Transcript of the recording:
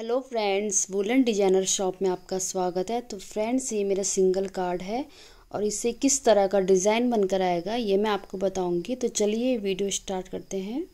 hello friends woollen designer shop में आपका स्वागत है तो फ्रेंड्स ये मेरा सिंगल कार्ड है और इससे किस तरह का डिज़ाइन बनकर आएगा ये मैं आपको बताऊंगी तो चलिए वीडियो स्टार्ट करते हैं